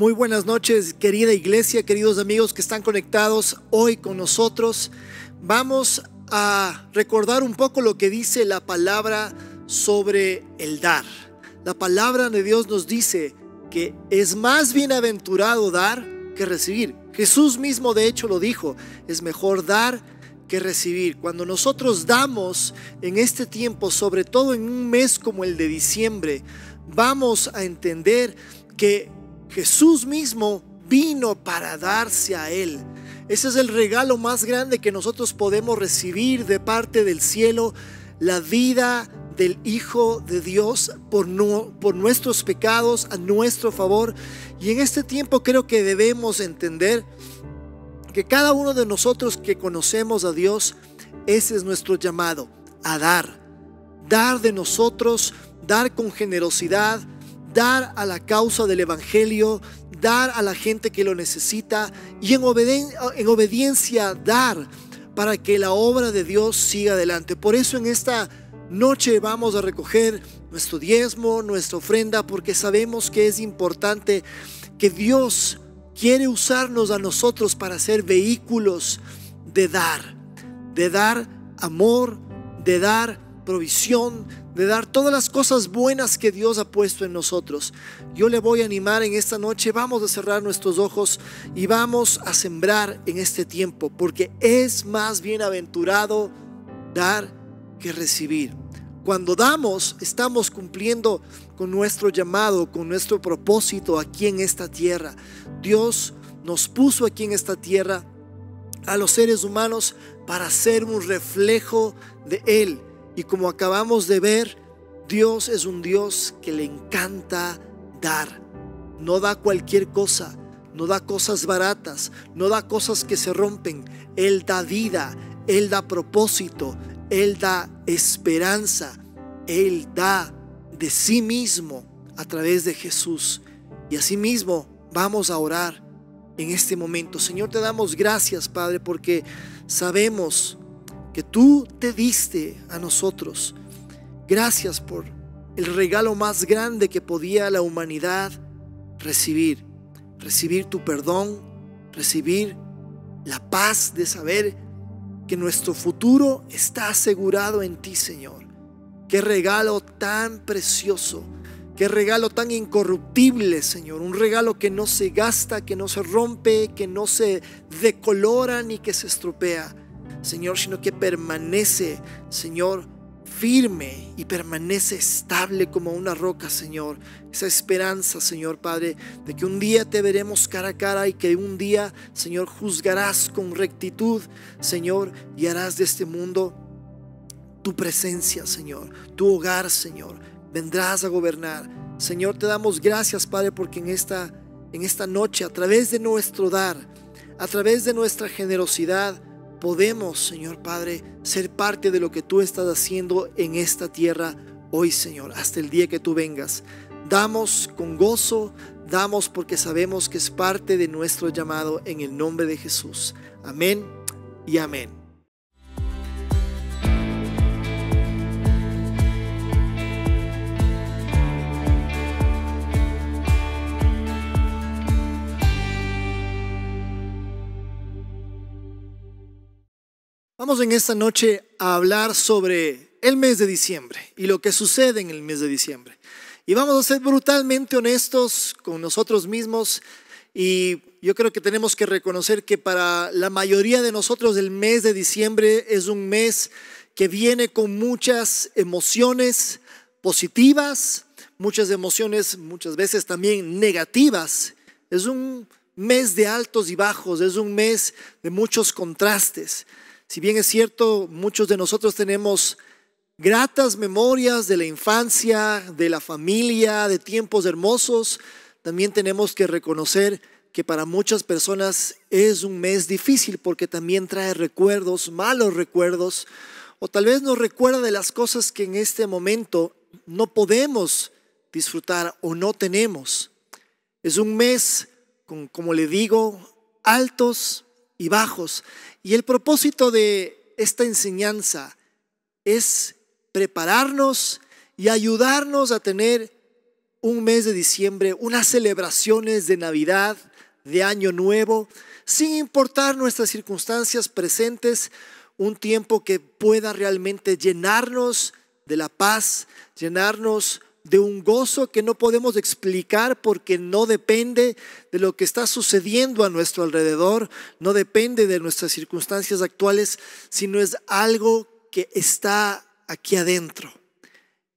Muy buenas noches, querida iglesia, queridos amigos que están conectados hoy con nosotros. Vamos a recordar un poco lo que dice la palabra sobre el dar. La palabra de Dios nos dice que es más bienaventurado dar que recibir. Jesús mismo de hecho lo dijo, es mejor dar que recibir. Cuando nosotros damos en este tiempo, sobre todo en un mes como el de diciembre, vamos a entender que Jesús mismo vino para darse a Él. Ese es el regalo más grande que nosotros podemos recibir de parte del cielo, la vida del Hijo de Dios por, no, por nuestros pecados, a nuestro favor. Y en este tiempo creo que debemos entender que cada uno de nosotros que conocemos a Dios, ese es nuestro llamado, a dar, dar de nosotros, dar con generosidad, dar a la causa del Evangelio, dar a la gente que lo necesita y en, obediencia dar para que la obra de Dios siga adelante. Por eso en esta noche vamos a recoger nuestro diezmo, nuestra ofrenda, porque sabemos que es importante que Dios quiere usarnos a nosotros para ser vehículos de dar, de dar amor, de dar provisión, de dar todas las cosas buenas que Dios ha puesto en nosotros. Yo le voy a animar en esta noche, vamos a cerrar nuestros ojos y vamos a sembrar en este tiempo, porque es más bienaventurado dar que recibir. Cuando damos, estamos cumpliendo con nuestro llamado, con nuestro propósito aquí en esta tierra. Dios nos puso aquí en esta tierra a los seres humanos para ser un reflejo de Él y como acabamos de ver, Dios es un Dios que le encanta dar. No da cualquier cosa, no da cosas baratas, no da cosas que se rompen. Él da vida, Él da propósito, Él da esperanza, Él da de sí mismo a través de Jesús. Y así mismo vamos a orar en este momento. Señor, te damos gracias, Padre, porque sabemos que tú te diste a nosotros. Gracias por el regalo más grande que podía la humanidad recibir. Recibir tu perdón, recibir la paz de saber que nuestro futuro está asegurado en ti, Señor. Qué regalo tan precioso, qué regalo tan incorruptible, Señor. Un regalo que no se gasta, que no se rompe, que no se decolora ni que se estropea Señor, sino que permanece, Señor, firme y permanece estable como una roca, Señor. Esa esperanza, Señor Padre, de que un día te veremos cara a cara y que un día, Señor, juzgarás con rectitud, Señor, y harás de este mundo tu presencia, Señor, tu hogar, Señor. Vendrás a gobernar. Señor, te damos gracias, Padre, porque en esta, en esta noche, a través de nuestro dar, a través de nuestra generosidad, podemos, Señor Padre, ser parte de lo que tú estás haciendo en esta tierra hoy, Señor, hasta el día que tú vengas. Damos con gozo, damos porque sabemos que es parte de nuestro llamado en el nombre de Jesús. Amén y amén. en esta noche a hablar sobre el mes de diciembre y lo que sucede en el mes de diciembre. Y vamos a ser brutalmente honestos con nosotros mismos y yo creo que tenemos que reconocer que para la mayoría de nosotros el mes de diciembre es un mes que viene con muchas emociones positivas, muchas emociones muchas veces también negativas. Es un mes de altos y bajos, es un mes de muchos contrastes. Si bien es cierto, muchos de nosotros tenemos gratas memorias de la infancia, de la familia, de tiempos hermosos, también tenemos que reconocer que para muchas personas es un mes difícil porque también trae recuerdos, malos recuerdos, o tal vez nos recuerda de las cosas que en este momento no podemos disfrutar o no tenemos. Es un mes con, como le digo, altos y bajos. Y el propósito de esta enseñanza es prepararnos y ayudarnos a tener un mes de diciembre, unas celebraciones de Navidad, de Año Nuevo, sin importar nuestras circunstancias presentes, un tiempo que pueda realmente llenarnos de la paz, llenarnos de un gozo que no podemos explicar porque no depende de lo que está sucediendo a nuestro alrededor, no depende de nuestras circunstancias actuales, sino es algo que está aquí adentro.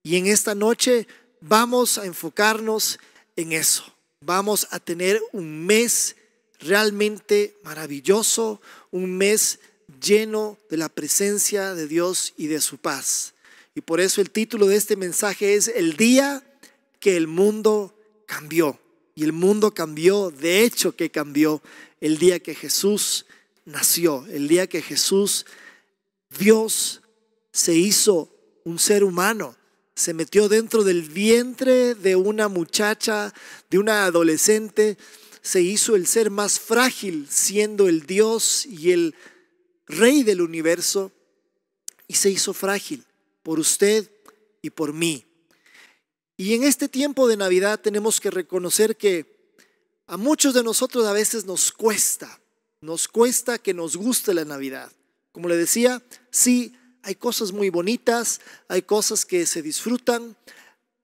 Y en esta noche vamos a enfocarnos en eso. Vamos a tener un mes realmente maravilloso, un mes lleno de la presencia de Dios y de su paz. Y por eso el título de este mensaje es El día que el mundo cambió. Y el mundo cambió, de hecho que cambió, el día que Jesús nació, el día que Jesús, Dios, se hizo un ser humano, se metió dentro del vientre de una muchacha, de una adolescente, se hizo el ser más frágil, siendo el Dios y el Rey del universo, y se hizo frágil por usted y por mí. Y en este tiempo de Navidad tenemos que reconocer que a muchos de nosotros a veces nos cuesta, nos cuesta que nos guste la Navidad. Como le decía, sí, hay cosas muy bonitas, hay cosas que se disfrutan,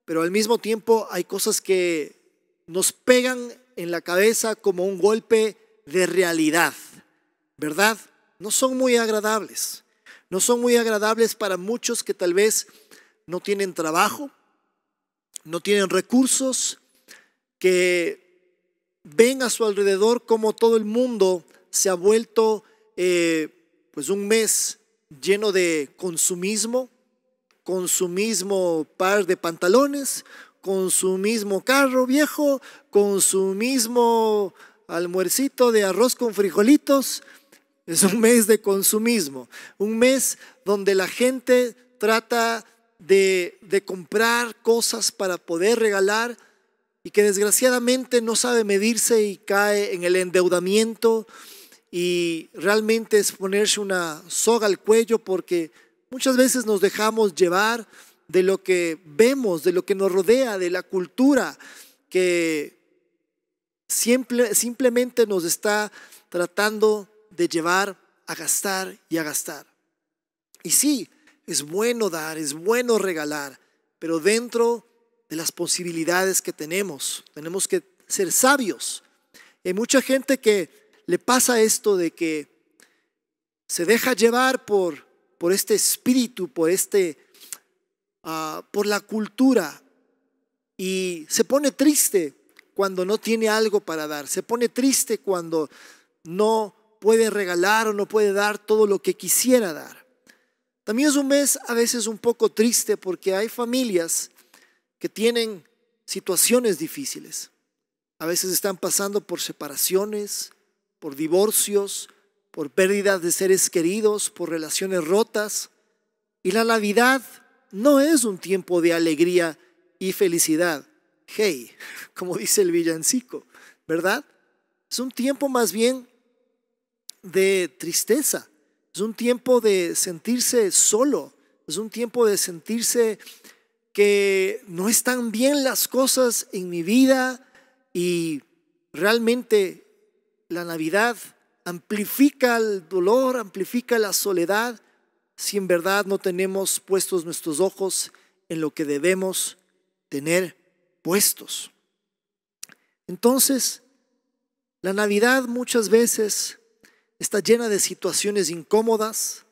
pero al mismo tiempo hay cosas que nos pegan en la cabeza como un golpe de realidad, ¿verdad? No son muy agradables no son muy agradables para muchos que tal vez no tienen trabajo, no tienen recursos, que ven a su alrededor como todo el mundo se ha vuelto eh, pues un mes lleno de consumismo, consumismo par de pantalones, consumismo carro viejo, consumismo almuercito de arroz con frijolitos, es un mes de consumismo, un mes donde la gente trata de, comprar cosas para poder regalar y que desgraciadamente no sabe medirse y cae en el endeudamiento y realmente es ponerse una soga al cuello porque muchas veces nos dejamos llevar de lo que vemos, de lo que nos rodea, de la cultura que simplemente nos está tratando de llevar a gastar y a gastar. Y sí, es bueno dar, es bueno regalar, pero dentro de las posibilidades que tenemos, tenemos que ser sabios. Hay mucha gente que le pasa esto de que se deja llevar por, por este espíritu, por, este, ah, por la cultura y se pone triste cuando no tiene algo para dar, se pone triste cuando no puede regalar o no puede dar todo lo que quisiera dar. También es un mes a veces un poco triste porque hay familias que tienen situaciones difíciles. A veces están pasando por separaciones, por divorcios, por pérdidas de seres queridos, por relaciones rotas. Y la Navidad no es un tiempo de alegría y felicidad. Hey, como dice el villancico, ¿verdad? Es un tiempo más bien de tristeza, es un tiempo de sentirse solo, es un tiempo de sentirse que no están bien las cosas en mi vida y realmente la Navidad amplifica el dolor, amplifica la soledad, si en verdad no tenemos puestos nuestros ojos en lo que debemos tener puestos. Entonces, la Navidad muchas veces está llena de situaciones incómodas,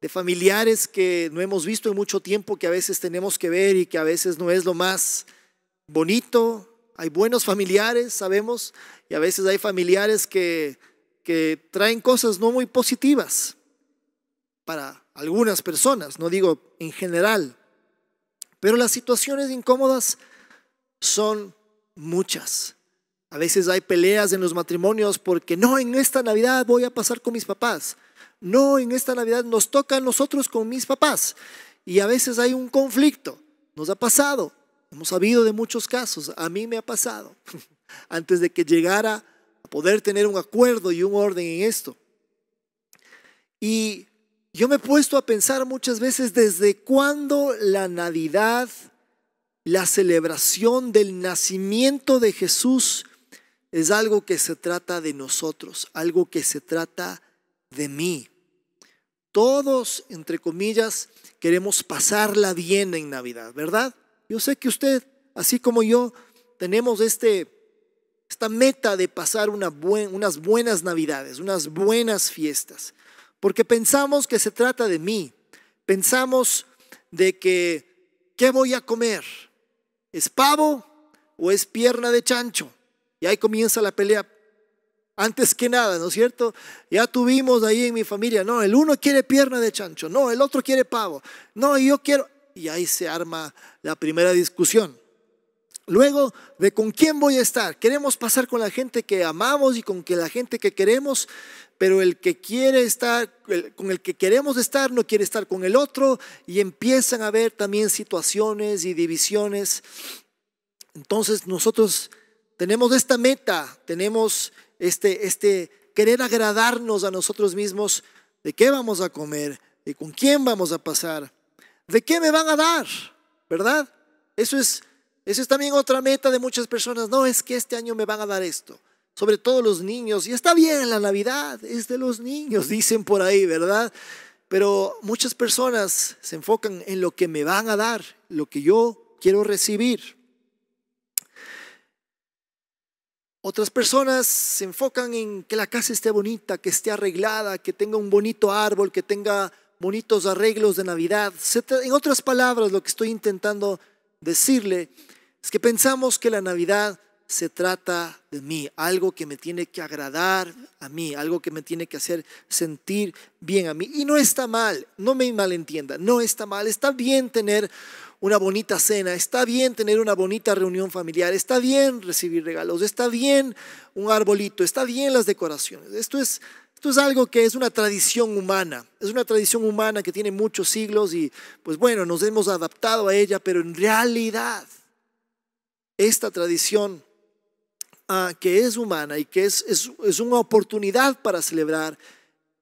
de familiares que no hemos visto en mucho tiempo, que a veces tenemos que ver y que a veces no es lo más bonito. Hay buenos familiares, sabemos, y a veces hay familiares que, que traen cosas no muy positivas para algunas personas, no digo en general, pero las situaciones incómodas son muchas. A veces hay peleas en los matrimonios porque no, en esta Navidad voy a pasar con mis papás. No, en esta Navidad nos toca a nosotros con mis papás. Y a veces hay un conflicto. Nos ha pasado. Hemos sabido de muchos casos. A mí me ha pasado. Antes de que llegara a poder tener un acuerdo y un orden en esto. Y yo me he puesto a pensar muchas veces desde cuándo la Navidad, la celebración del nacimiento de Jesús, es algo que se trata de nosotros, algo que se trata de mí. Todos, entre comillas, queremos pasarla bien en Navidad, ¿verdad? Yo sé que usted, así como yo, tenemos este, esta meta de pasar unas buenas Navidades, unas buenas fiestas, porque pensamos que se trata de mí, pensamos de que, ¿qué voy a comer? ¿Es pavo o es pierna de chancho? Y ahí comienza la pelea. Antes que nada, ¿no es cierto? Ya tuvimos ahí en mi familia, no, el uno quiere pierna de chancho, no, el otro quiere pavo, no, yo quiero... Y ahí se arma la primera discusión. Luego de con quién voy a estar. Queremos pasar con la gente que amamos y con que la gente que queremos, pero el que quiere estar, con el que queremos estar no quiere estar con el otro y empiezan a haber también situaciones y divisiones. Entonces nosotros tenemos esta meta, tenemos este, este querer agradarnos a nosotros mismos de qué vamos a comer, de con quién vamos a pasar, de qué me van a dar, ¿verdad? Eso es, eso es también otra meta de muchas personas. No, es que este año me van a dar esto, sobre todo los niños. Y está bien la Navidad, es de los niños, dicen por ahí, ¿verdad? Pero muchas personas se enfocan en lo que me van a dar, lo que yo quiero recibir. Otras personas se enfocan en que la casa esté bonita, que esté arreglada, que tenga un bonito árbol, que tenga bonitos arreglos de Navidad. En otras palabras, lo que estoy intentando decirle es que pensamos que la Navidad se trata de mí, algo que me tiene que agradar a mí, algo que me tiene que hacer sentir bien a mí. Y no está mal, no me malentienda, no está mal, está bien tener una bonita cena, está bien tener una bonita reunión familiar, está bien recibir regalos, está bien un arbolito, está bien las decoraciones. Esto es, esto es algo que es una tradición humana, es una tradición humana que tiene muchos siglos y pues bueno, nos hemos adaptado a ella, pero en realidad esta tradición ah, que es humana y que es, es, es una oportunidad para celebrar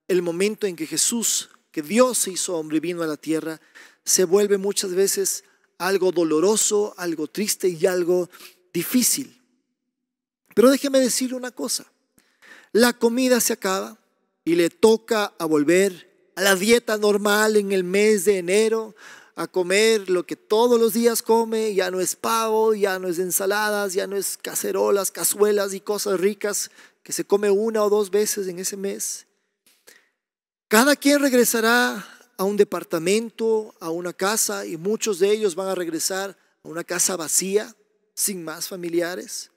el momento en que Jesús, que Dios se hizo hombre y vino a la tierra, se vuelve muchas veces algo doloroso, algo triste y algo difícil. Pero déjeme decirle una cosa. La comida se acaba y le toca a volver a la dieta normal en el mes de enero, a comer lo que todos los días come, ya no es pavo, ya no es ensaladas, ya no es cacerolas, cazuelas y cosas ricas que se come una o dos veces en ese mes. Cada quien regresará a un departamento, a una casa, y muchos de ellos van a regresar a una casa vacía, sin más familiares.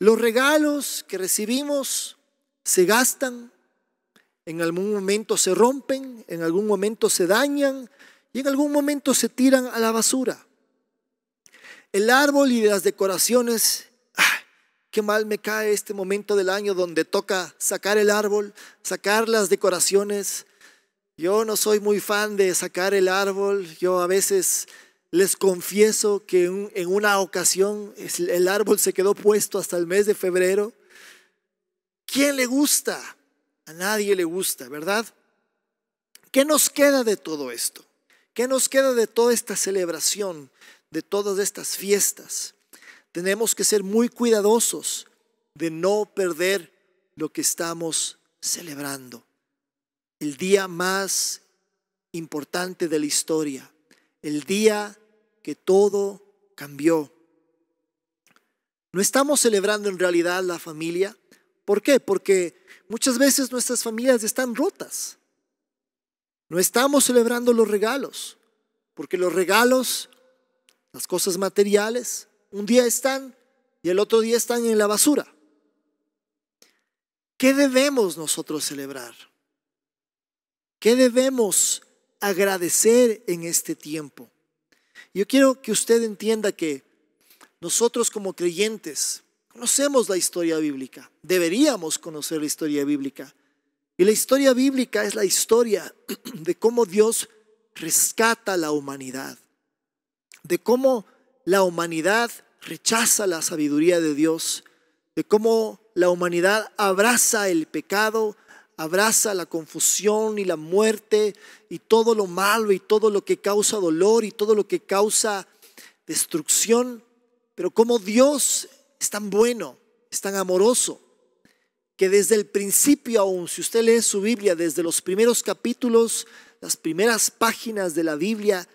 Los regalos que recibimos se gastan, en algún momento se rompen, en algún momento se dañan y en algún momento se tiran a la basura. El árbol y las decoraciones, qué mal me cae este momento del año donde toca sacar el árbol, sacar las decoraciones, yo no soy muy fan de sacar el árbol. Yo a veces les confieso que en una ocasión el árbol se quedó puesto hasta el mes de febrero. ¿Quién le gusta? A nadie le gusta, ¿verdad? ¿Qué nos queda de todo esto? ¿Qué nos queda de toda esta celebración, de todas estas fiestas? Tenemos que ser muy cuidadosos de no perder lo que estamos celebrando el día más importante de la historia, el día que todo cambió. No estamos celebrando en realidad la familia. ¿Por qué? Porque muchas veces nuestras familias están rotas. No estamos celebrando los regalos, porque los regalos, las cosas materiales, un día están y el otro día están en la basura. ¿Qué debemos nosotros celebrar? ¿Qué debemos agradecer en este tiempo? Yo quiero que usted entienda que nosotros como creyentes conocemos la historia bíblica, deberíamos conocer la historia bíblica. Y la historia bíblica es la historia de cómo Dios rescata a la humanidad, de cómo la humanidad rechaza la sabiduría de Dios, de cómo la humanidad abraza el pecado abraza la confusión y la muerte y todo lo malo y todo lo que causa dolor y todo lo que causa destrucción. Pero como Dios es tan bueno, es tan amoroso, que desde el principio aún, si usted lee su Biblia, desde los primeros capítulos, las primeras páginas de la Biblia,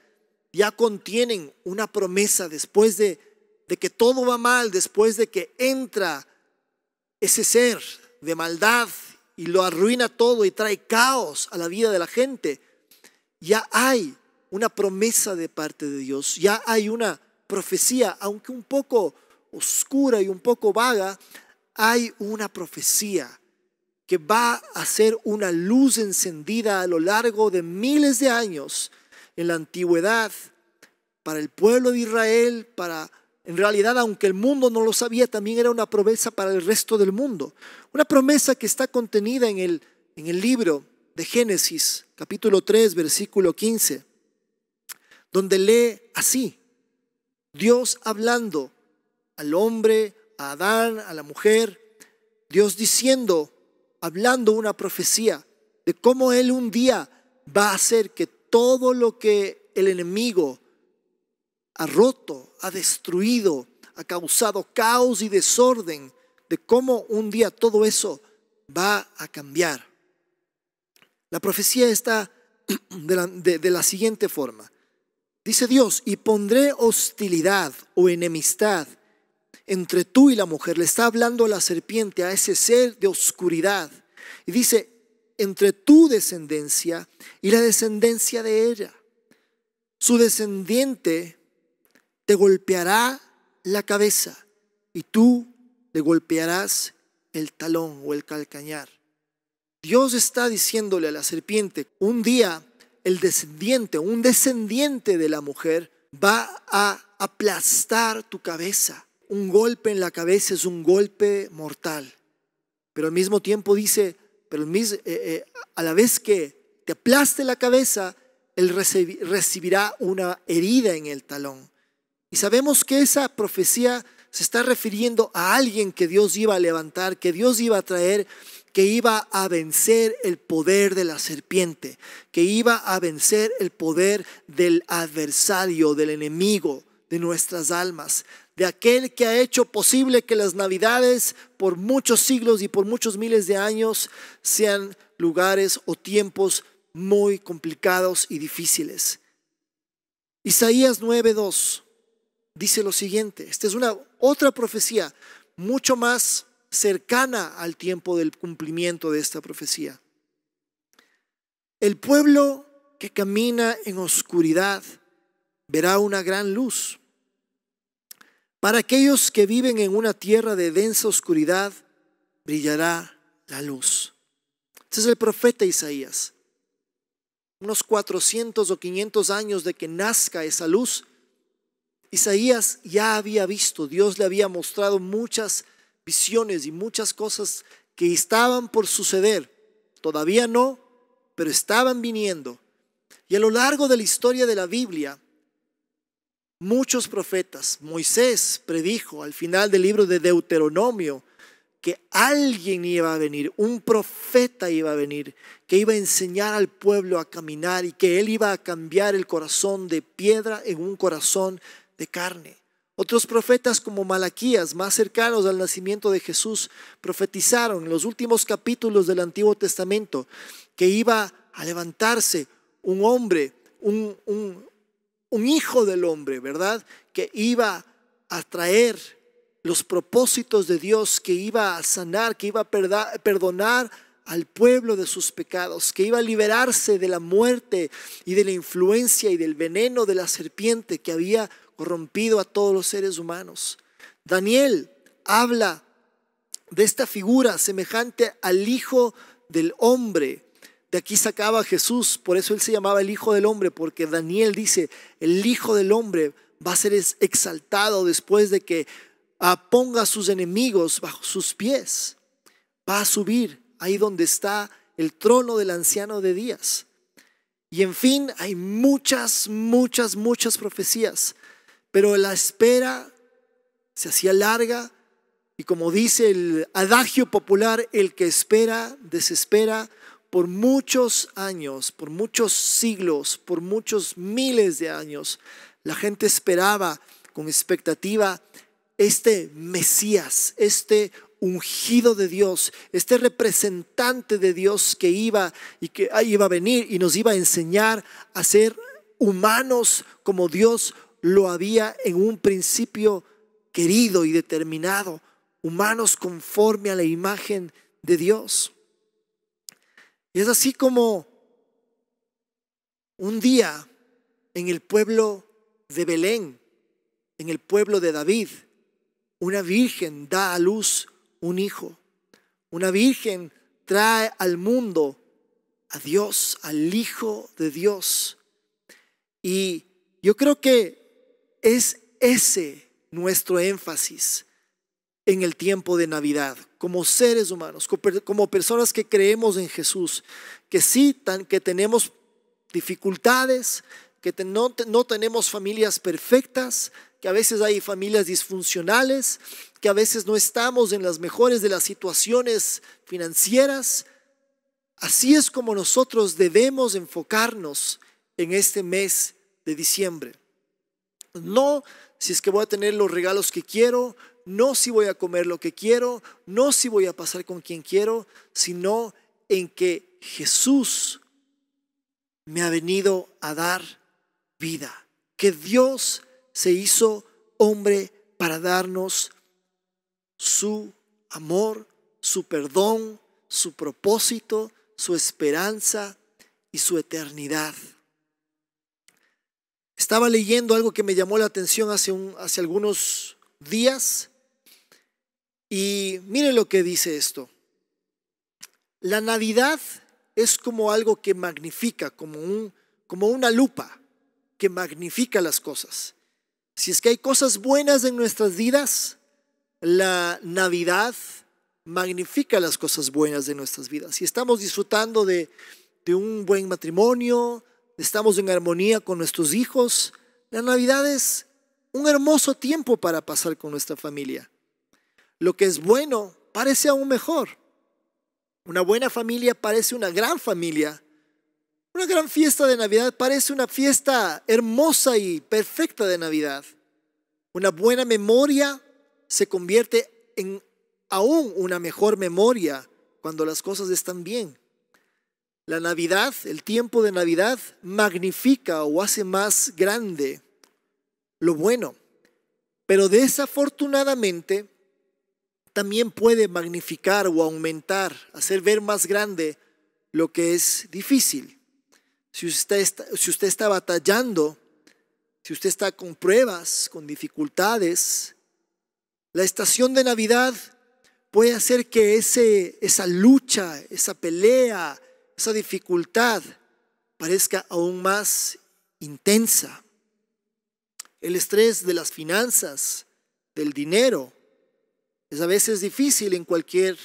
ya contienen una promesa después de, de que todo va mal, después de que entra ese ser de maldad, y lo arruina todo y trae caos a la vida de la gente, ya hay una promesa de parte de Dios, ya hay una profecía, aunque un poco oscura y un poco vaga, hay una profecía que va a ser una luz encendida a lo largo de miles de años en la antigüedad para el pueblo de Israel, para en realidad, aunque el mundo no lo sabía, también era una promesa para el resto del mundo. Una promesa que está contenida en el, en el libro de Génesis, capítulo 3, versículo 15, donde lee así, Dios hablando al hombre, a Adán, a la mujer, Dios diciendo, hablando una profecía de cómo Él un día va a hacer que todo lo que el enemigo ha roto, ha destruido, ha causado caos y desorden, de cómo un día todo eso va a cambiar. La profecía está de la, siguiente forma. Dice Dios, y pondré hostilidad o enemistad entre tú y la mujer. Le está hablando a la serpiente, a ese ser de oscuridad. Y dice, entre tu descendencia y la descendencia de ella. Su descendiente te golpeará la cabeza y tú le golpearás el talón o el calcañar. Dios está diciéndole a la serpiente, un día el descendiente, un descendiente de la mujer, va a aplastar tu cabeza. Un golpe en la cabeza es un golpe mortal. Pero al mismo tiempo dice, pero eh, eh, a la vez que te aplaste la cabeza, él recibirá una herida en el talón. Y sabemos que esa profecía se está refiriendo a alguien que Dios iba a levantar, que Dios iba a traer, que iba a vencer el poder de la serpiente, que iba a vencer el poder del adversario, del enemigo de nuestras almas, de aquel que ha hecho posible que las navidades por muchos siglos y por muchos miles de años sean lugares o tiempos muy complicados y difíciles. Isaías 9:2 dice lo siguiente, esta es una otra profecía mucho más cercana al tiempo del cumplimiento de esta profecía. El pueblo que camina en oscuridad verá una gran luz. Para aquellos que viven en una tierra de densa oscuridad, brillará la luz. Este es el profeta Isaías. Unos 400 o 500 años de que nazca esa luz, Isaías ya había visto, Dios le había mostrado muchas visiones y muchas cosas que estaban por suceder. Todavía no, pero estaban viniendo. Y a lo largo de la historia de la Biblia, muchos profetas, Moisés predijo al final del libro de Deuteronomio que alguien iba a venir, un profeta iba a venir, que iba a enseñar al pueblo a caminar y que él iba a cambiar el corazón de piedra en un corazón de carne. Otros profetas como Malaquías, más cercanos al nacimiento de Jesús, profetizaron en los últimos capítulos del Antiguo Testamento que iba a levantarse un hombre, un, un hijo del hombre, ¿verdad? Que iba a traer los propósitos de Dios, que iba a sanar, que iba a perdonar al pueblo de sus pecados, que iba a liberarse de la muerte y de la influencia y del veneno de la serpiente que había corrompido a todos los seres humanos. Daniel habla de esta figura semejante al Hijo del Hombre. De aquí sacaba Jesús, por eso él se llamaba el Hijo del Hombre, porque Daniel dice, el Hijo del Hombre va a ser exaltado después de que ponga a sus enemigos bajo sus pies. Va a subir ahí donde está el trono del anciano de Días. Y en fin, hay muchas, muchas, muchas profecías pero la espera se hacía larga y como dice el adagio popular, el que espera desespera por muchos años, por muchos siglos, por muchos miles de años. La gente esperaba con expectativa este Mesías, este ungido de Dios, este representante de Dios que iba y que ah, iba a venir y nos iba a enseñar a ser humanos como Dios lo había en un principio querido y determinado, humanos conforme a la imagen de Dios. Y es así como un día en el pueblo de Belén, en el pueblo de David, una virgen da a luz un hijo. Una virgen trae al mundo a Dios, al Hijo de Dios. Y yo creo que es ese nuestro énfasis en el tiempo de Navidad, como seres humanos, como personas que creemos en Jesús, que sí, que tenemos dificultades, que no tenemos familias perfectas, que a veces hay familias disfuncionales, que a veces no estamos en las mejores de las situaciones financieras. Así es como nosotros debemos enfocarnos en este mes de diciembre. Pues no si es que voy a tener los regalos que quiero, no si voy a comer lo que quiero, no si voy a pasar con quien quiero, sino en que Jesús me ha venido a dar vida, que Dios se hizo hombre para darnos su amor, su perdón, su propósito, su esperanza y su eternidad. Estaba leyendo algo que me llamó la atención hace, hace algunos días y miren lo que dice esto. La Navidad es como algo que magnifica, como, como una lupa que magnifica las cosas. Si es que hay cosas buenas en nuestras vidas, la Navidad magnifica las cosas buenas de nuestras vidas. Si estamos disfrutando de un buen matrimonio, estamos en armonía con nuestros hijos. La Navidad es un hermoso tiempo para pasar con nuestra familia. Lo que es bueno parece aún mejor. Una buena familia parece una gran familia. Una gran fiesta de Navidad parece una fiesta hermosa y perfecta de Navidad. Una buena memoria se convierte en aún una mejor memoria cuando las cosas están bien. La Navidad, el tiempo de Navidad, magnifica o hace más grande lo bueno. Pero desafortunadamente también puede magnificar o aumentar, hacer ver más grande lo que es difícil. Si usted está, si usted está batallando, si usted está con pruebas, con dificultades, la estación de Navidad puede hacer que ese, esa lucha, esa pelea, esa dificultad parezca aún más intensa. El estrés de las finanzas, del dinero, es a veces difícil en cualquier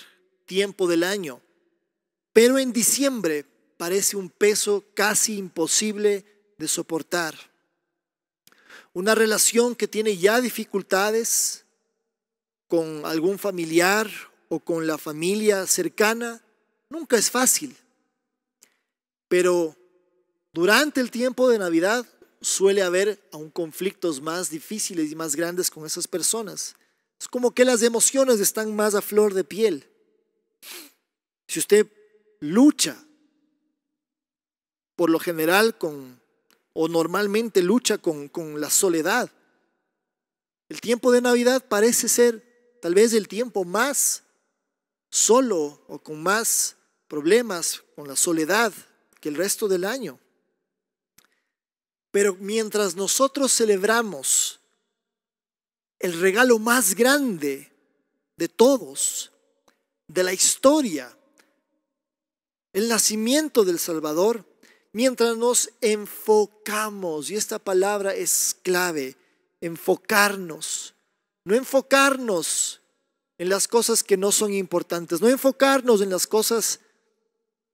tiempo del año, pero en diciembre parece un peso casi imposible de soportar. Una relación que tiene ya dificultades con algún familiar o con la familia cercana, nunca es fácil. Pero durante el tiempo de Navidad suele haber aún conflictos más difíciles y más grandes con esas personas. Es como que las emociones están más a flor de piel. Si usted lucha, por lo general con, o normalmente lucha con, con la soledad, el tiempo de Navidad parece ser tal vez el tiempo más solo o con más problemas, con la soledad, que el resto del año. Pero mientras nosotros celebramos el regalo más grande de todos, de la historia, el nacimiento del Salvador, mientras nos enfocamos, y esta palabra es clave, enfocarnos, no enfocarnos en las cosas que no son importantes, no enfocarnos en las cosas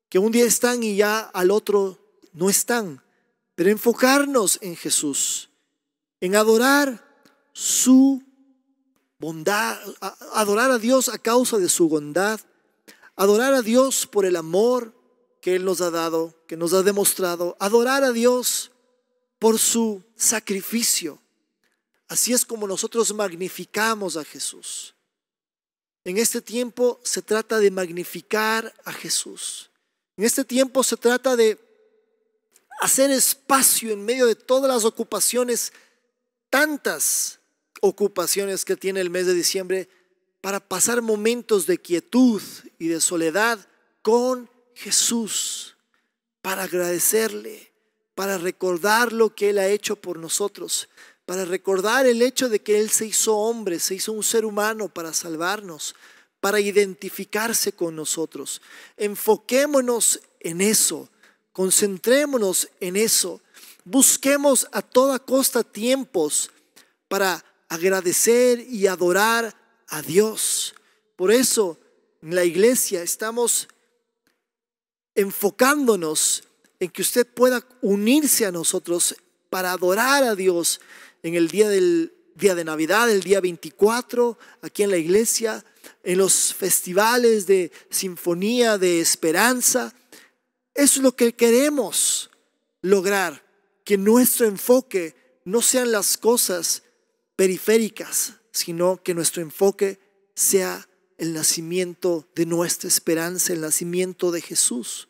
que un día están y ya al otro no están, pero enfocarnos en Jesús, en adorar su bondad, adorar a Dios a causa de su bondad, adorar a Dios por el amor que Él nos ha dado, que nos ha demostrado, adorar a Dios por su sacrificio. Así es como nosotros magnificamos a Jesús. En este tiempo se trata de magnificar a Jesús. En este tiempo se trata de hacer espacio en medio de todas las ocupaciones, tantas ocupaciones que tiene el mes de diciembre, para pasar momentos de quietud y de soledad con Jesús, para agradecerle, para recordar lo que Él ha hecho por nosotros, para recordar el hecho de que Él se hizo hombre, se hizo un ser humano para salvarnos, para identificarse con nosotros. Enfoquémonos en eso, concentrémonos en eso. Busquemos a toda costa tiempos para agradecer y adorar a Dios. Por eso en la iglesia estamos enfocándonos en que usted pueda unirse a nosotros para adorar a Dios en el día del día de Navidad, el día 24, aquí en la iglesia en los festivales de sinfonía, de esperanza. es lo que queremos lograr, que nuestro enfoque no sean las cosas periféricas, sino que nuestro enfoque sea el nacimiento de nuestra esperanza, el nacimiento de Jesús.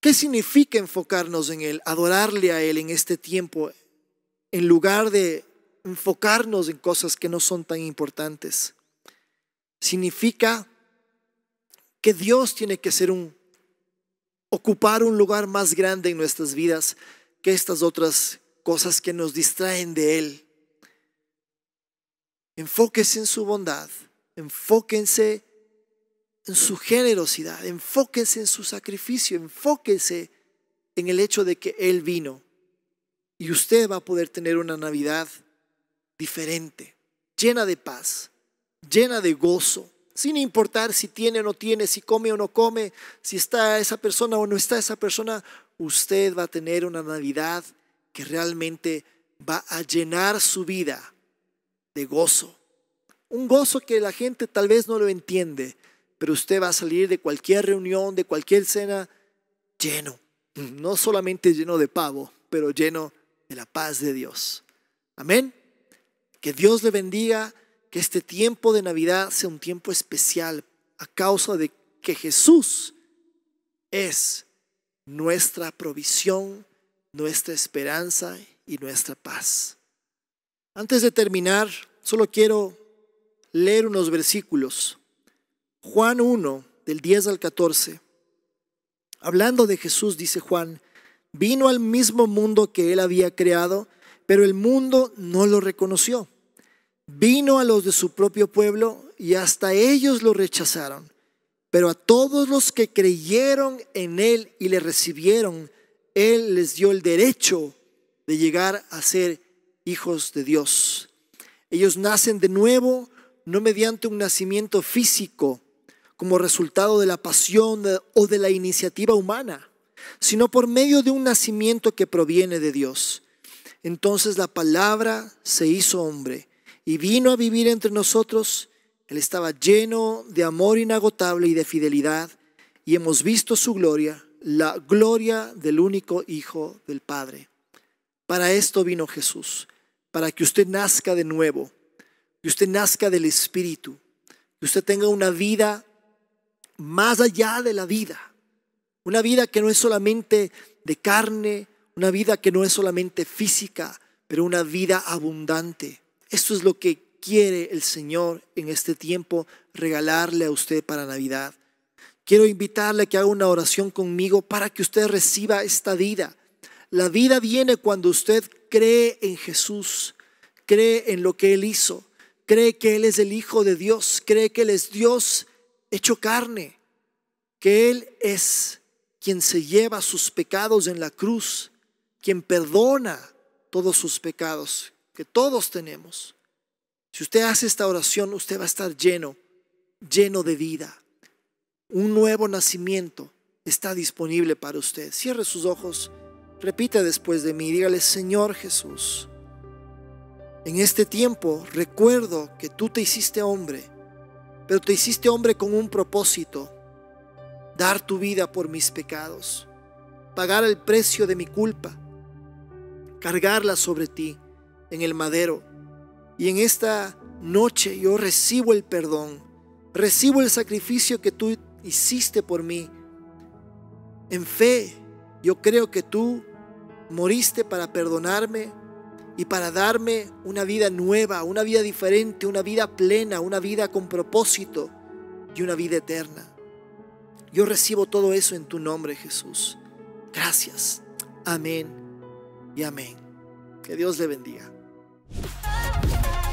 ¿Qué significa enfocarnos en Él, adorarle a Él en este tiempo, en lugar de enfocarnos en cosas que no son tan importantes. Significa que Dios tiene que ser un, ocupar un lugar más grande en nuestras vidas que estas otras cosas que nos distraen de Él. Enfóquese en su bondad, enfóquense en su generosidad, Enfóquese en su sacrificio, Enfóquese en el hecho de que Él vino. Y usted va a poder tener una Navidad diferente, llena de paz, llena de gozo, sin importar si tiene o no tiene, si come o no come, si está esa persona o no está esa persona, usted va a tener una Navidad que realmente va a llenar su vida de gozo. Un gozo que la gente tal vez no lo entiende, pero usted va a salir de cualquier reunión, de cualquier cena, lleno, no solamente lleno de pavo, pero lleno de la paz de Dios. Amén. Que Dios le bendiga, que este tiempo de Navidad sea un tiempo especial a causa de que Jesús es nuestra provisión, nuestra esperanza y nuestra paz. Antes de terminar, solo quiero leer unos versículos. Juan 1, del 10 al 14. Hablando de Jesús, dice Juan, vino al mismo mundo que él había creado, pero el mundo no lo reconoció vino a los de su propio pueblo y hasta ellos lo rechazaron. Pero a todos los que creyeron en Él y le recibieron, Él les dio el derecho de llegar a ser hijos de Dios. Ellos nacen de nuevo, no mediante un nacimiento físico, como resultado de la pasión o de la iniciativa humana, sino por medio de un nacimiento que proviene de Dios. Entonces la palabra se hizo hombre y vino a vivir entre nosotros, Él estaba lleno de amor inagotable y de fidelidad, y hemos visto su gloria, la gloria del único Hijo del Padre. Para esto vino Jesús, para que usted nazca de nuevo, que usted nazca del Espíritu, que usted tenga una vida más allá de la vida, una vida que no es solamente de carne, una vida que no es solamente física, pero una vida abundante, esto es lo que quiere el Señor en este tiempo regalarle a usted para Navidad. Quiero invitarle a que haga una oración conmigo para que usted reciba esta vida. La vida viene cuando usted cree en Jesús, cree en lo que Él hizo, cree que Él es el Hijo de Dios, cree que Él es Dios hecho carne, que Él es quien se lleva sus pecados en la cruz, quien perdona todos sus pecados, que todos tenemos. Si usted hace esta oración, usted va a estar lleno, lleno de vida. Un nuevo nacimiento está disponible para usted. Cierre sus ojos, repita después de mí, dígale, Señor Jesús, en este tiempo recuerdo que tú te hiciste hombre, pero te hiciste hombre con un propósito, dar tu vida por mis pecados, pagar el precio de mi culpa, cargarla sobre ti en el madero. Y en esta noche yo recibo el perdón, recibo el sacrificio que tú hiciste por mí. En fe, yo creo que tú moriste para perdonarme y para darme una vida nueva, una vida diferente, una vida plena, una vida con propósito y una vida eterna. Yo recibo todo eso en tu nombre, Jesús. Gracias. Amén y amén. Que Dios le bendiga. Bye.